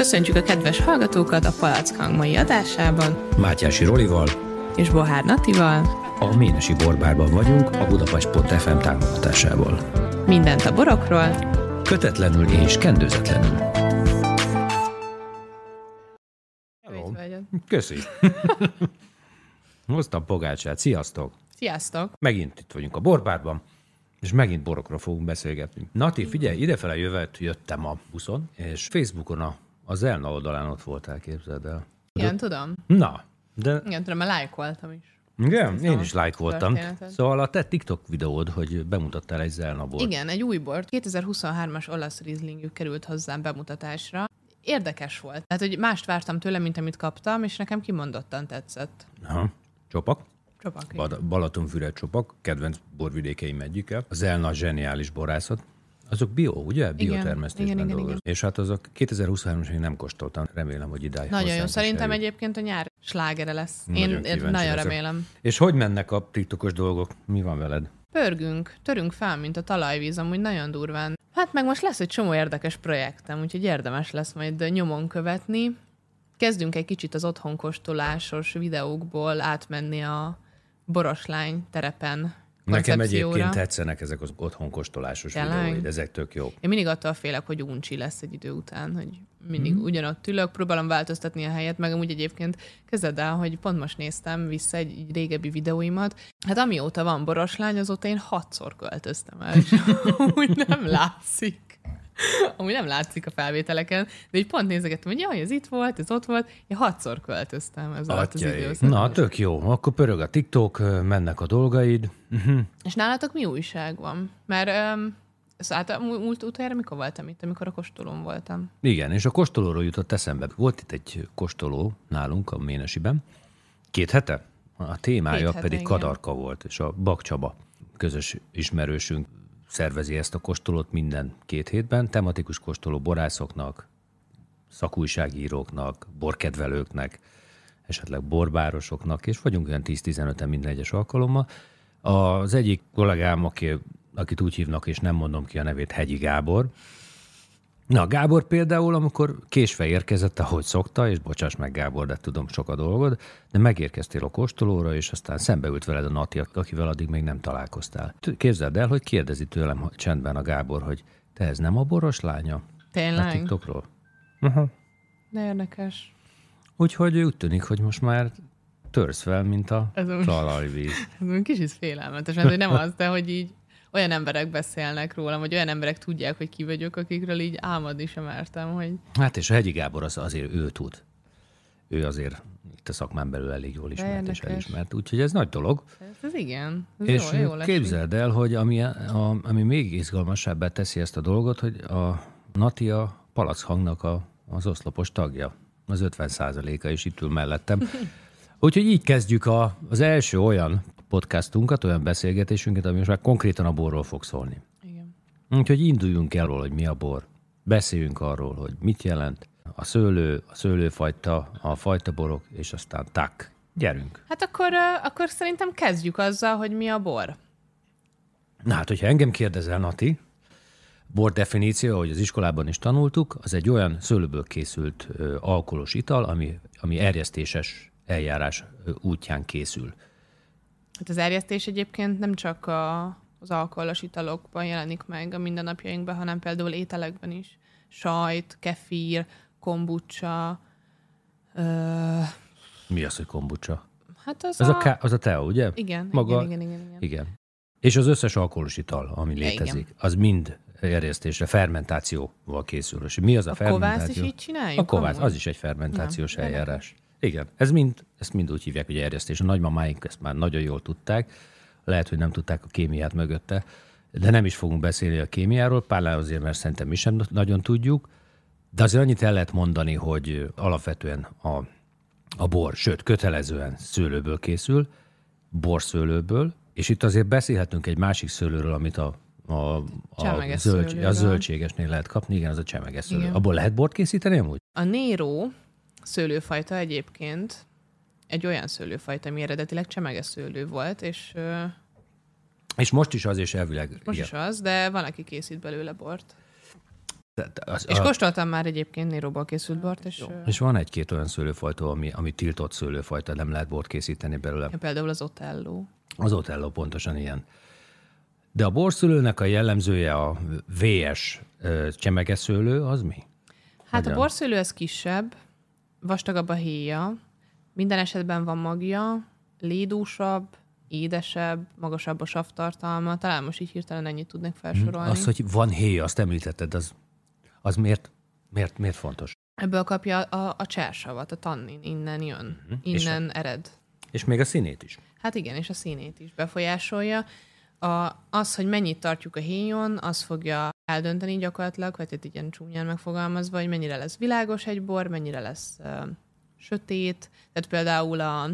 Köszöntjük a kedves hallgatókat a Palack mai adásában. Mátyási Rolival és Bohár Natival. A Ménesi Borbárban vagyunk a Budapest.fm támogatásával. Mindent a borokról, kötetlenül és kendőzetlenül. Hello. Köszi. Hoztam pogácsát. Sziasztok. Sziasztok. Megint itt vagyunk a Borbárban és megint borokra fogunk beszélgetni. Nati, figyelj, idefele jövet jöttem a buszon, és Facebookon a az Elna oldalán ott voltál, képzeld el. Igen, de... tudom. Na, de... Igen, tudom, mert lájkoltam is. Igen, én is lájkoltam. Szóval a te TikTok videód, hogy bemutattál egy Zelna bort. Igen, egy új bort. 2023-as olasz rizlingük került hozzám bemutatásra. Érdekes volt. Tehát, hogy mást vártam tőle, mint amit kaptam, és nekem kimondottan tetszett. Aha. Csopak? Csopak. Bad- Balatonfüred csopak, kedvenc borvidékeim egyike. Az Elna zseniális borászat. Azok bio, ugye? Biotermesztésben igen, igen, igen, igen. És hát azok 2023-as még nem kóstoltam, remélem, hogy idáig. Nagyon jó, szerintem egyébként a nyár slágere lesz. Nagyon Én nagyon leszek. remélem. És hogy mennek a TikTokos dolgok? Mi van veled? Pörgünk, törünk fel, mint a talajvíz, amúgy nagyon durván. Hát meg most lesz egy csomó érdekes projektem, úgyhogy érdemes lesz majd nyomon követni. Kezdünk egy kicsit az otthonkostolásos videókból átmenni a boroslány terepen Nekem egyébként tetszenek ezek az otthon kóstolásos videóid, ezek tök jó. Én mindig attól félek, hogy uncsi lesz egy idő után, hogy mindig hmm. ugyanott ülök, próbálom változtatni a helyet, meg amúgy egyébként kezded el, hogy pont most néztem vissza egy, egy régebbi videóimat. Hát amióta van boroslány, azóta én hatszor költöztem el, és úgy nem látszik. Ami nem látszik a felvételeken, de így pont nézegettem, hogy jaj, ez itt volt, ez ott volt. Én hatszor költöztem ez alatt az időszak. Na, tök jó. Akkor pörög a TikTok, mennek a dolgaid. Uh-huh. És nálatok mi újság van? Mert um, Szóval múlt utájára mikor voltam itt? Amikor a kostolón voltam. Igen, és a kostolóról jutott eszembe. Volt itt egy kostoló nálunk a Ménesiben. Két hete? A témája Két hete, pedig igen. Kadarka volt, és a Bakcsaba közös ismerősünk szervezi ezt a kóstolót minden két hétben. Tematikus kóstoló borászoknak, szakújságíróknak, borkedvelőknek, esetleg borbárosoknak, és vagyunk olyan 10-15-en minden egyes alkalommal. Az egyik kollégám, aki, akit úgy hívnak, és nem mondom ki a nevét, Hegyi Gábor, Na, Gábor például, amikor késve érkezett, ahogy szokta, és bocsáss meg Gábor, de tudom sok a dolgod, de megérkeztél a kóstolóra, és aztán szembeült veled a Nati, akivel addig még nem találkoztál. Képzeld el, hogy kérdezi tőlem csendben a Gábor, hogy te ez nem a boros lánya? Tényleg? A TikTokról. Aha. De érdekes. Úgyhogy úgy tűnik, hogy most már törsz fel, mint a talajvíz. Ez kicsit félelmetes, mert hogy nem az, de hogy így olyan emberek beszélnek rólam, vagy olyan emberek tudják, hogy ki vagyok, akikről így álmodni sem mertem, hogy... Hát és a Hegyi Gábor az azért ő tud. Ő azért itt a szakmán belül elég jól ismert Érdekes. és elismert. Úgyhogy ez nagy dolog. Ez, ez igen. Ez és jó, jó képzeld el, hogy ami, a, ami még izgalmasabbá teszi ezt a dolgot, hogy a Nati a a, az oszlopos tagja. Az 50 a is itt ül mellettem. Úgyhogy így kezdjük a, az első olyan podcastunkat, olyan beszélgetésünket, ami most már konkrétan a borról fog szólni. Igen. Úgyhogy induljunk el róla, hogy mi a bor. Beszéljünk arról, hogy mit jelent a szőlő, a szőlőfajta, a fajta borok, és aztán tak. Gyerünk. Hát akkor, akkor szerintem kezdjük azzal, hogy mi a bor. Na hát, hogyha engem kérdezel, Nati, bor definíció, ahogy az iskolában is tanultuk, az egy olyan szőlőből készült alkoholos ital, ami, ami erjesztéses eljárás útján készül. Hát az erjesztés egyébként nem csak a, az alkoholos italokban jelenik meg a mindennapjainkban, hanem például ételekben is. Sajt, kefír, kombucsa. Ö... Mi az, hogy kombucsa? Hát az, az a... a ká- az a tea, ugye? Igen, Maga... igen, igen, igen, igen. igen. És az összes alkoholos ital, ami ja, létezik, igen. az mind erjesztésre, fermentációval készül. És mi az a, a fermentáció? A kovász is így csináljuk? A kovász, amúgy? az is egy fermentációs nem, eljárás. Nem. Igen, ez mind, ezt mind úgy hívják, hogy erjesztés. A nagymamáink ezt már nagyon jól tudták, lehet, hogy nem tudták a kémiát mögötte, de nem is fogunk beszélni a kémiáról, pláne azért, mert szerintem mi sem nagyon tudjuk, de azért annyit el lehet mondani, hogy alapvetően a, a bor, sőt, kötelezően szőlőből készül, borszőlőből, és itt azért beszélhetünk egy másik szőlőről, amit a a, a, zöld, a zöldségesnél lehet kapni, igen, az a csemeges szőlő. Abból lehet bort készíteni amúgy? A Néró szőlőfajta egyébként, egy olyan szőlőfajta, ami eredetileg csemege szőlő volt, és... És most is az, és elvileg... Most igen. is az, de van, aki készít belőle bort. Az, és a... kóstoltam már egyébként Néróból készült bort. És, Jó. és van egy-két olyan szőlőfajta, ami, ami tiltott szőlőfajta, nem lehet bort készíteni belőle. Ja, például az Otello. Az Otello pontosan ilyen. De a borszülőnek a jellemzője a VS csemegeszőlő, az mi? Hát Hogyan? a borszülő ez kisebb, vastagabb a héja, minden esetben van magja, lédúsabb, édesebb, magasabb a savtartalma, talán most így hirtelen ennyit tudnék mhm. felsorolni. Az, hogy van héja, azt említetted, az, az miért, miért, miért fontos? Ebből kapja a, a csersavat, a tannin, innen jön, uh-huh. Mhm. innen és a, ered. És még a színét is. Hát igen, és a színét is befolyásolja. A, az, hogy mennyit tartjuk a héjon, az fogja eldönteni gyakorlatilag, vagy hát ilyen csúnyán megfogalmazva, hogy mennyire lesz világos egy bor, mennyire lesz uh, sötét. Tehát például a,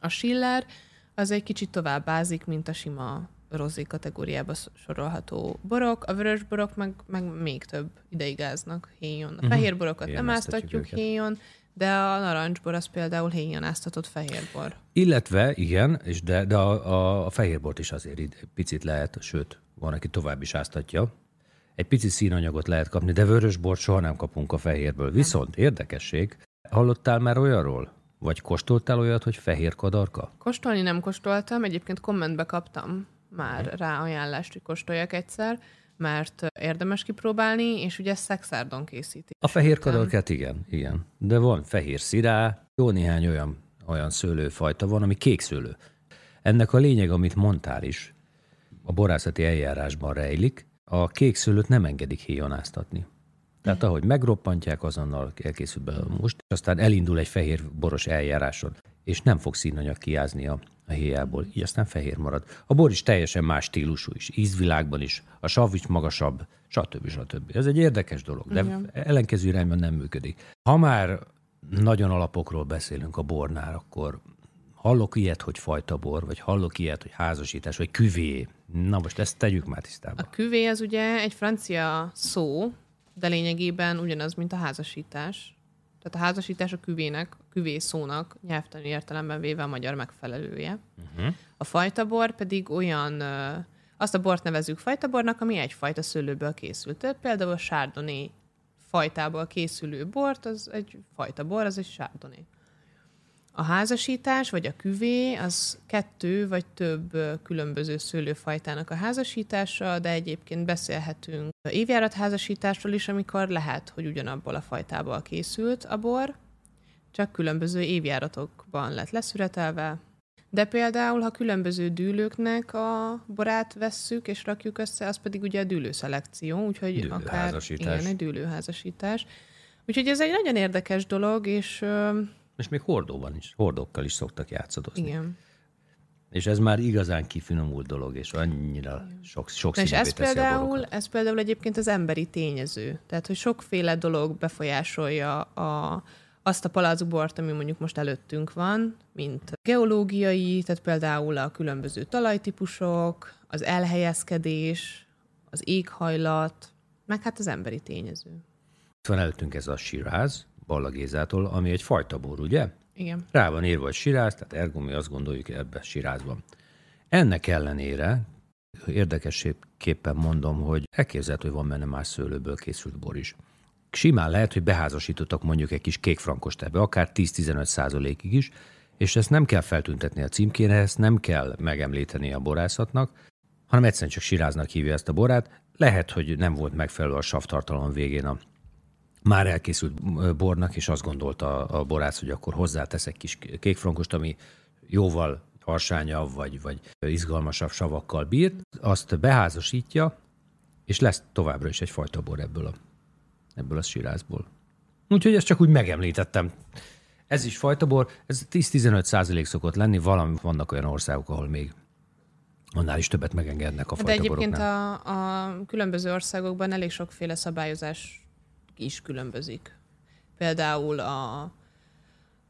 a Schiller az egy kicsit tovább bázik, mint a sima rozé kategóriába sorolható borok, a vörös borok meg, meg még több ideig áznak héjon. A mhm. fehér borokat nem áztatjuk héjon, de a narancsbor az például héjon áztatott fehérbor. Illetve, igen, és de, de a, a, a fehérbort is azért picit lehet, sőt, van, aki tovább is áztatja, egy pici színanyagot lehet kapni, de bort soha nem kapunk a fehérből. Viszont érdekesség, hallottál már olyanról? Vagy kóstoltál olyat, hogy fehér kadarka? Kóstolni nem kóstoltam, egyébként kommentbe kaptam már hmm. rá ajánlást, hogy kóstoljak egyszer, mert érdemes kipróbálni, és ugye szexárdon készítik. A fehér kadarkát igen, igen. De van fehér szirá, jó néhány olyan, olyan szőlőfajta van, ami kék szőlő. Ennek a lényeg, amit mondtál is, a borászati eljárásban rejlik, a kék szőlőt nem engedik héjanáztatni. Tehát ahogy megroppantják, azonnal elkészül belőle most, aztán elindul egy fehér boros eljáráson, és nem fog színanyag kiázni a, a héjából, így aztán fehér marad. A bor is teljesen más stílusú is, ízvilágban is, a sav is magasabb, stb. stb. Ez egy érdekes dolog, de Igen. ellenkező irányban nem működik. Ha már nagyon alapokról beszélünk a bornál, akkor hallok ilyet, hogy fajta bor, vagy hallok ilyet, hogy házasítás, vagy küvé. Na most ezt tegyük már tisztába. A küvé az ugye egy francia szó, de lényegében ugyanaz, mint a házasítás. Tehát a házasítás a küvének, a küvé szónak nyelvtani értelemben véve a magyar megfelelője. Uh-huh. A fajta bor pedig olyan, azt a bort nevezünk fajta bornak, ami egyfajta szőlőből készült. Tehát például a sárdoné fajtából készülő bort, az egy fajta bor, az egy sárdoné. A házasítás vagy a küvé az kettő vagy több különböző szőlőfajtának a házasítása, de egyébként beszélhetünk évjárat házasításról is, amikor lehet, hogy ugyanabból a fajtából készült a bor, csak különböző évjáratokban lett leszüretelve. De például, ha különböző dűlőknek a borát vesszük és rakjuk össze, az pedig ugye a dűlőszelekció, úgyhogy dűlő akár igen, egy dűlőházasítás. Úgyhogy ez egy nagyon érdekes dolog, és és még hordóban is, hordókkal is szoktak játszadozni. Igen. És ez már igazán kifinomult dolog, és annyira sok, sok és ez például, ez például egyébként az emberi tényező. Tehát, hogy sokféle dolog befolyásolja a, azt a palacbort, ami mondjuk most előttünk van, mint geológiai, tehát például a különböző talajtípusok, az elhelyezkedés, az éghajlat, meg hát az emberi tényező. Itt van előttünk ez a siráz, Balla Gézától, ami egy fajta bor, ugye? Igen. Rá van írva, hogy siráz, tehát ergo mi azt gondoljuk, hogy ebbe siráz van. Ennek ellenére érdekességképpen mondom, hogy elképzelhető, hogy van benne más szőlőből készült bor is. Simán lehet, hogy beházasítottak mondjuk egy kis kék frankost ebbe, akár 10-15 százalékig is, és ezt nem kell feltüntetni a címkére, ezt nem kell megemlíteni a borászatnak, hanem egyszerűen csak siráznak hívja ezt a borát. Lehet, hogy nem volt megfelelő a savtartalom végén a már elkészült bornak, és azt gondolta a borász, hogy akkor hozzáteszek kis kékfrankost, ami jóval harsányabb, vagy, vagy izgalmasabb savakkal bírt, azt beházasítja, és lesz továbbra is egyfajta bor ebből a, ebből a sirázból. Úgyhogy ezt csak úgy megemlítettem. Ez is fajta bor, ez 10-15 százalék szokott lenni, valami vannak olyan országok, ahol még annál is többet megengednek a hát fajta De egyébként a, a különböző országokban elég sokféle szabályozás is különbözik. Például a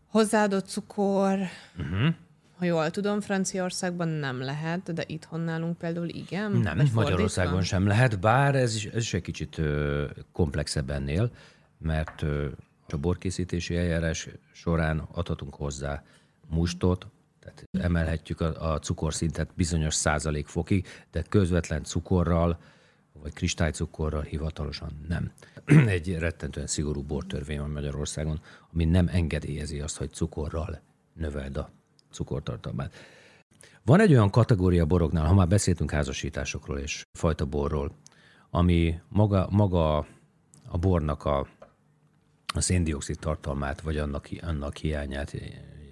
hozzáadott cukor, uh-huh. ha jól tudom, Franciaországban nem lehet, de itthon nálunk például igen. Nem, Vagy Magyarországon fordítva? sem lehet, bár ez is, ez is egy kicsit ö, komplexebb ennél, mert ö, a borkészítési eljárás során adhatunk hozzá mustot, tehát emelhetjük a, a cukorszintet bizonyos százalék fokig, de közvetlen cukorral vagy kristálycukorral hivatalosan nem. Egy rettentően szigorú bortörvény van Magyarországon, ami nem engedélyezi azt, hogy cukorral növeld a cukortartalmát. Van egy olyan kategória boroknál, ha már beszéltünk házasításokról és fajta borról, ami maga, maga a bornak a, a széndiokszid tartalmát, vagy annak, annak hiányát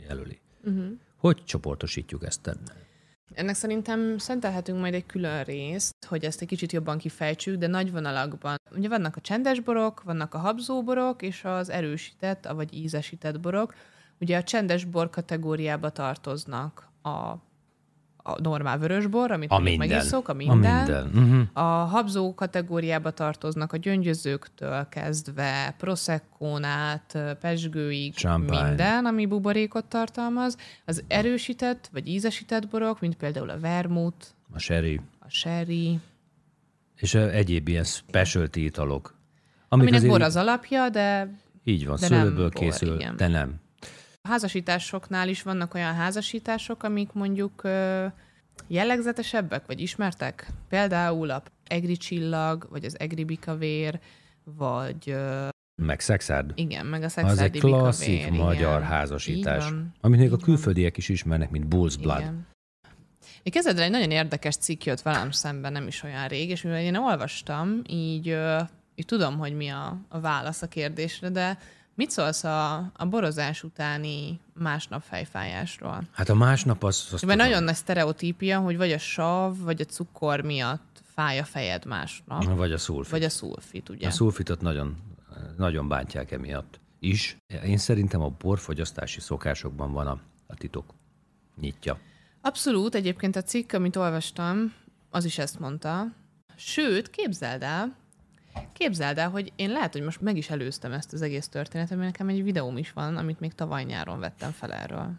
jelöli. Uh-huh. Hogy csoportosítjuk ezt? Tenne? Ennek szerintem szentelhetünk majd egy külön részt, hogy ezt egy kicsit jobban kifejtsük, de nagy vonalakban. Ugye vannak a csendes borok, vannak a habzóborok és az erősített, vagy ízesített borok. Ugye a csendes bor kategóriába tartoznak a a normál vörösbor, amit a minden. megiszok, a minden. A, minden. Uh-huh. a habzó kategóriába tartoznak a gyöngyözőktől kezdve, proszekkónát, pesgőig, Champagne. minden, ami buborékot tartalmaz. Az erősített vagy ízesített borok, mint például a vermut, a sherry, a sherry. És egyéb ilyen specialty italok. Aminek azért... bor az alapja, de így van, de szőlőből készül, bor, igen. de nem házasításoknál is vannak olyan házasítások, amik mondjuk ö, jellegzetesebbek, vagy ismertek? Például a egri csillag, vagy az egri bikavér, vagy... Ö, meg szexárd. Igen, meg a szexárdi Az egy klasszik bikavér, magyar igen. házasítás, amit még a külföldiek is ismernek, mint Bull's Blood. Igen. Még kezdedre egy nagyon érdekes cikk jött velem szemben, nem is olyan rég, és mivel én olvastam, így, így tudom, hogy mi a, a válasz a kérdésre, de Mit szólsz a, a borozás utáni másnap fejfájásról? Hát a másnap az... az Mert nagyon nagy sztereotípia, hogy vagy a sav, vagy a cukor miatt fáj a fejed másnap. Vagy a szulfit. Vagy a szulfit, ugye? A szulfitot nagyon, nagyon bántják emiatt is. Én szerintem a borfogyasztási szokásokban van a, a titok nyitja. Abszolút, egyébként a cikk, amit olvastam, az is ezt mondta. Sőt, képzeld el, Képzeld el, hogy én lehet, hogy most meg is előztem ezt az egész történetet, mert nekem egy videóm is van, amit még tavaly nyáron vettem fel erről.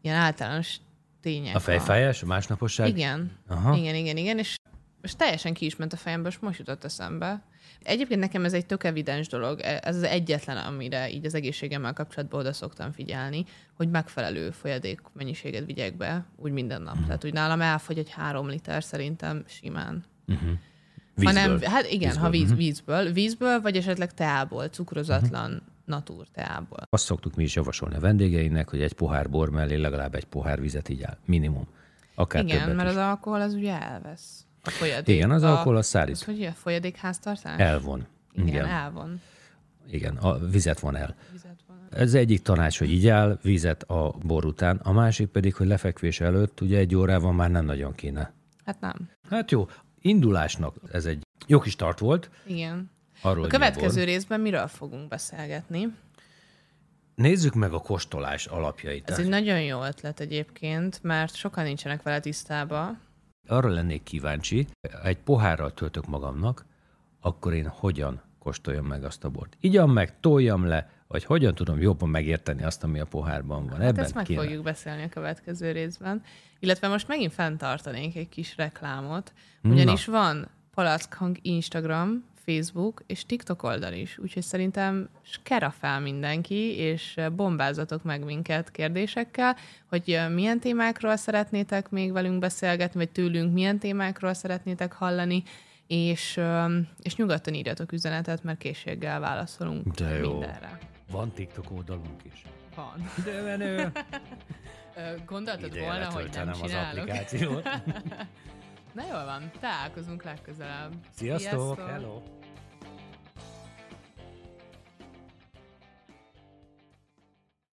Ilyen általános tények. A fejfájás, a másnaposság? Igen. Aha. Igen, igen, igen, és most teljesen ki is ment a fejembe, és most jutott eszembe. Egyébként nekem ez egy tök evidens dolog, e, ez az egyetlen, amire így az egészségemmel kapcsolatban oda szoktam figyelni, hogy megfelelő folyadék mennyiséget vigyek be, úgy minden nap. Uh-huh. Tehát úgy nálam elfogy egy három liter szerintem simán. Uh-huh. Vízből. Hanem, hát igen, vízből. ha víz, mhm. vízből. Vízből, vagy esetleg teából, cukrozatlan uh-huh. natúr teából. Azt szoktuk mi is javasolni a vendégeinek, hogy egy pohár bor mellé legalább egy pohár vizet így áll, minimum. Akár igen, mert is. az alkohol az ugye elvesz. A folyadék, igen, az a, alkohol az szárít. Az, hogy a folyadékháztartás? Elvon. Igen, igen. elvon. Igen, a vizet von el. Vizet Ez egyik tanács, hogy így áll, vizet a bor után, a másik pedig, hogy lefekvés előtt, ugye egy órában már nem nagyon kéne. Hát nem. Hát jó, indulásnak ez egy jó kis tart volt. Igen. Arról a következő nyilvon. részben miről fogunk beszélgetni? Nézzük meg a kóstolás alapjait. Ez egy nagyon jó ötlet egyébként, mert sokan nincsenek vele tisztába. Arra lennék kíváncsi, ha egy pohárral töltök magamnak, akkor én hogyan kóstoljam meg azt a bort. Igyam meg, toljam le, vagy hogyan tudom jobban megérteni azt, ami a pohárban van. Hát Ebben ezt meg kéne. fogjuk beszélni a következő részben. Illetve most megint fenntartanék egy kis reklámot, ugyanis Na. van Palackhang Instagram, Facebook és TikTok oldal is, úgyhogy szerintem skera fel mindenki, és bombázatok meg minket kérdésekkel, hogy milyen témákról szeretnétek még velünk beszélgetni, vagy tőlünk milyen témákról szeretnétek hallani, és, és nyugodtan írjatok üzenetet, mert készséggel válaszolunk De jó. mindenre. Van TikTok oldalunk is. Van. De menő. Gondoltad volna, hogy nem csinálok. az applikációt. Na jól van, találkozunk legközelebb. Sziasztok! Sziasztok. Hello!